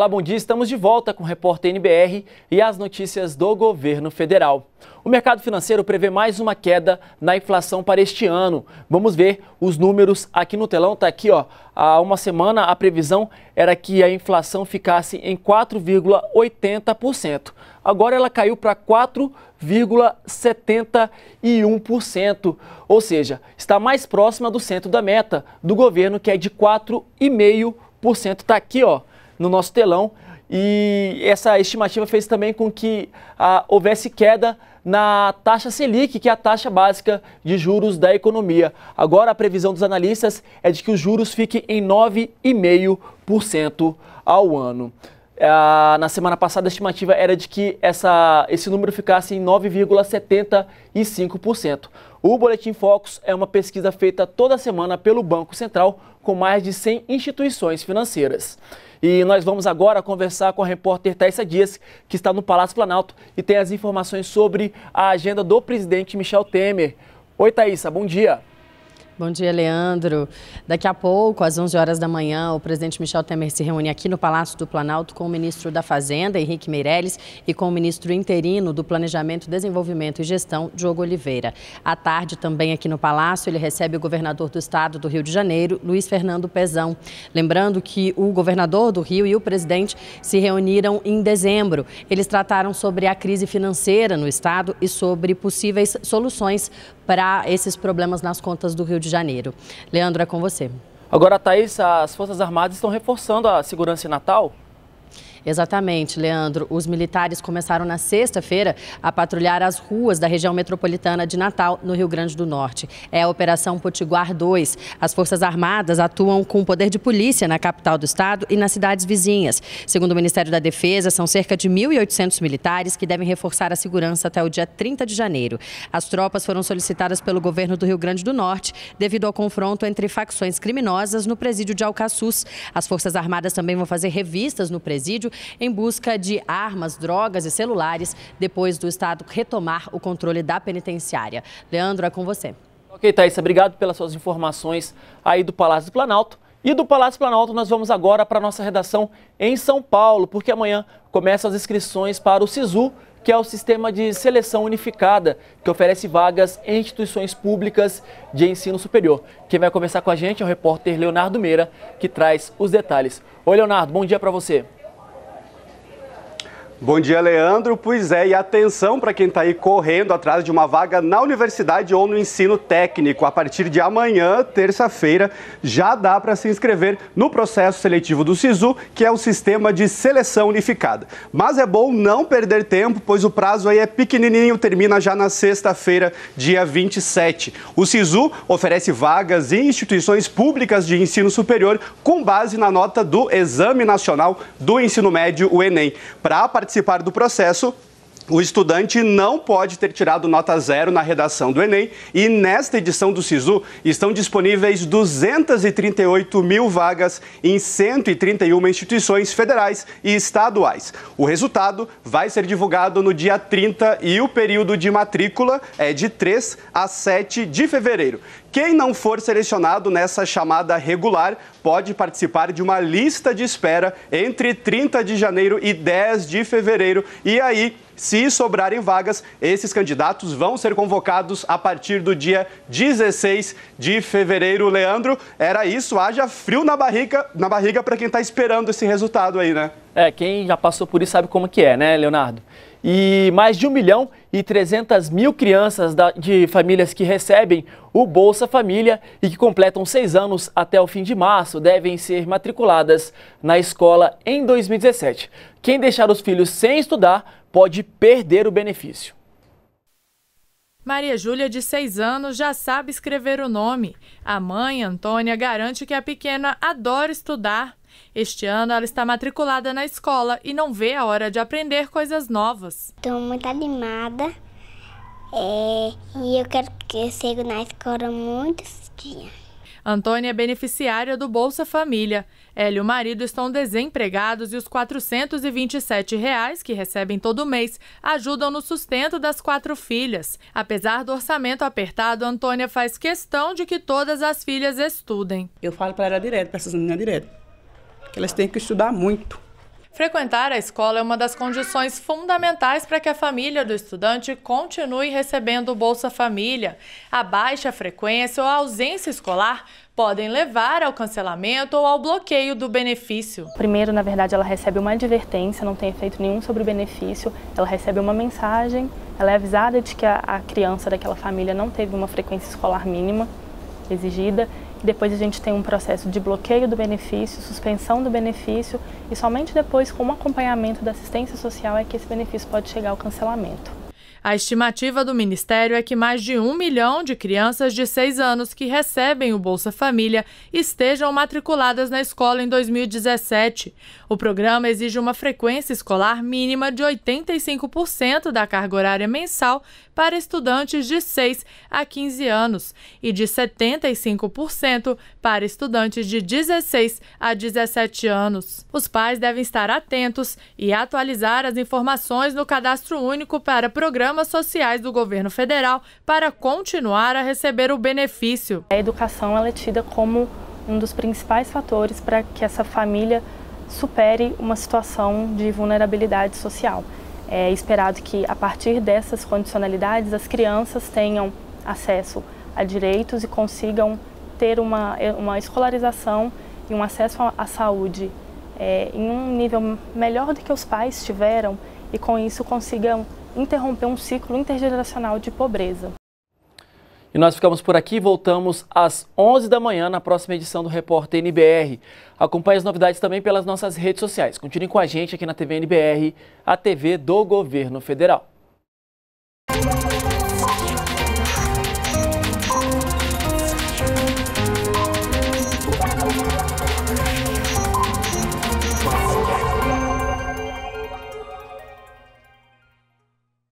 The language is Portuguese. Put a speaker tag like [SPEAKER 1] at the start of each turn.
[SPEAKER 1] Olá, bom dia. Estamos de volta com o repórter NBR e as notícias do governo federal. O mercado financeiro prevê mais uma queda na inflação para este ano. Vamos ver os números aqui no telão. Está aqui, ó. Há uma semana a previsão era que a inflação ficasse em 4,80%. Agora ela caiu para 4,71%, ou seja, está mais próxima do centro da meta do governo, que é de 4,5%. Está aqui, ó no nosso telão. E essa estimativa fez também com que ah, houvesse queda na taxa Selic, que é a taxa básica de juros da economia. Agora, a previsão dos analistas é de que os juros fiquem em 9,5% ao ano. Ah, na semana passada a estimativa era de que essa, esse número ficasse em 9,75%. O Boletim Focus é uma pesquisa feita toda semana pelo Banco Central com mais de 100 instituições financeiras. E nós vamos agora conversar com a repórter Thaisa Dias, que está no Palácio Planalto e tem as informações sobre a agenda do presidente Michel Temer. Oi, Thaisa, bom dia.
[SPEAKER 2] Bom dia, Leandro. Daqui a pouco, às 11 horas da manhã, o presidente Michel Temer se reúne aqui no Palácio do Planalto com o ministro da Fazenda, Henrique Meirelles, e com o ministro interino do Planejamento, Desenvolvimento e Gestão, Diogo Oliveira. À tarde, também aqui no Palácio, ele recebe o governador do estado do Rio de Janeiro, Luiz Fernando Pezão. Lembrando que o governador do Rio e o presidente se reuniram em dezembro. Eles trataram sobre a crise financeira no estado e sobre possíveis soluções para esses problemas nas contas do Rio de Janeiro janeiro. Leandro, é com você.
[SPEAKER 1] Agora, Thaís, as Forças Armadas estão reforçando a segurança em Natal?
[SPEAKER 2] Exatamente, Leandro. Os militares começaram na sexta-feira a patrulhar as ruas da região metropolitana de Natal, no Rio Grande do Norte. É a Operação Potiguar 2. As Forças Armadas atuam com poder de polícia na capital do estado e nas cidades vizinhas. Segundo o Ministério da Defesa, são cerca de 1.800 militares que devem reforçar a segurança até o dia 30 de janeiro. As tropas foram solicitadas pelo governo do Rio Grande do Norte devido ao confronto entre facções criminosas no presídio de Alcaçuz. As Forças Armadas também vão fazer revistas no presídio em busca de armas, drogas e celulares depois do Estado retomar o controle da penitenciária. Leandro,
[SPEAKER 1] é com você. Ok, Thaís, obrigado pelas suas informações aí do Palácio do Planalto. E do Palácio Planalto nós vamos agora para a nossa redação em São Paulo, porque amanhã começam as inscrições para o SISU, que é o Sistema de Seleção Unificada, que oferece vagas em instituições públicas de ensino superior. Quem vai conversar com a gente é o repórter Leonardo Meira, que traz os detalhes. Oi, Leonardo, bom dia para você.
[SPEAKER 3] Bom dia, Leandro. Pois é, e atenção para quem está aí correndo atrás de uma vaga na universidade ou no ensino técnico. A partir de amanhã, terça-feira, já dá para se inscrever no processo seletivo do SISU, que é o sistema de seleção unificada. Mas é bom não perder tempo, pois o prazo aí é pequenininho, termina já na sexta-feira, dia 27. O SISU oferece vagas em instituições públicas de ensino superior com base na nota do Exame Nacional do Ensino Médio, o ENEM. Para participar participar do processo o estudante não pode ter tirado nota zero na redação do Enem e nesta edição do SISU estão disponíveis 238 mil vagas em 131 instituições federais e estaduais. O resultado vai ser divulgado no dia 30 e o período de matrícula é de 3 a 7 de fevereiro. Quem não for selecionado nessa chamada regular pode participar de uma lista de espera entre 30 de janeiro e 10 de fevereiro e aí se sobrarem vagas, esses candidatos vão ser convocados a partir do dia 16 de fevereiro. Leandro, era isso. Haja frio na barriga, na barriga para quem está esperando esse resultado aí, né?
[SPEAKER 1] É, quem já passou por isso sabe como que é, né, Leonardo? E mais de 1 milhão e 300 mil crianças de famílias que recebem o Bolsa Família e que completam seis anos até o fim de março devem ser matriculadas na escola em 2017. Quem deixar os filhos sem estudar pode perder o benefício.
[SPEAKER 4] Maria Júlia, de 6 anos, já sabe escrever o nome. A mãe, Antônia, garante que a pequena adora estudar. Este ano ela está matriculada na escola e não vê a hora de aprender coisas novas. Estou muito animada é, e eu quero que eu chegue na escola muitos dias. Antônia é beneficiária do Bolsa Família. Ela e o marido estão desempregados e os R$ 427 reais que recebem todo mês ajudam no sustento das quatro filhas. Apesar do orçamento apertado, Antônia faz questão de que todas as filhas estudem. Eu falo para ela direto, para essas
[SPEAKER 3] meninas direto, que elas têm que estudar muito
[SPEAKER 4] Frequentar a escola é uma das condições fundamentais para que a família do estudante continue recebendo o Bolsa Família. A baixa frequência ou a ausência escolar podem levar ao cancelamento ou ao bloqueio do benefício.
[SPEAKER 5] Primeiro, na verdade, ela recebe uma advertência, não tem efeito nenhum sobre o benefício, ela recebe uma mensagem, ela é avisada de que a, a criança daquela família não teve uma frequência escolar mínima exigida depois a gente tem um processo de bloqueio do benefício, suspensão do benefício e somente depois, com o acompanhamento da assistência social, é que esse benefício pode chegar ao cancelamento. A
[SPEAKER 4] estimativa do Ministério é que mais de um milhão de crianças de seis anos que recebem o Bolsa Família estejam matriculadas na escola em 2017. O programa exige uma frequência escolar mínima de 85% da carga horária mensal para estudantes de 6 a 15 anos e de 75% para estudantes de 16 a 17 anos. Os pais devem estar atentos e atualizar as informações no Cadastro Único para programas programas sociais do governo federal para continuar
[SPEAKER 5] a receber o benefício. A educação é tida como um dos principais fatores para que essa família supere uma situação de vulnerabilidade social. É esperado que, a partir dessas condicionalidades, as crianças tenham acesso a direitos e consigam ter uma, é, uma escolarização e um acesso à saúde é, em um nível melhor do que os pais tiveram e, com isso, consigam interromper um ciclo intergeracional de pobreza.
[SPEAKER 1] E nós ficamos por aqui, voltamos às 11 da manhã na próxima edição do Repórter NBR. Acompanhe as novidades também pelas nossas redes sociais. Continue com a gente aqui na TV NBR, a TV do Governo Federal.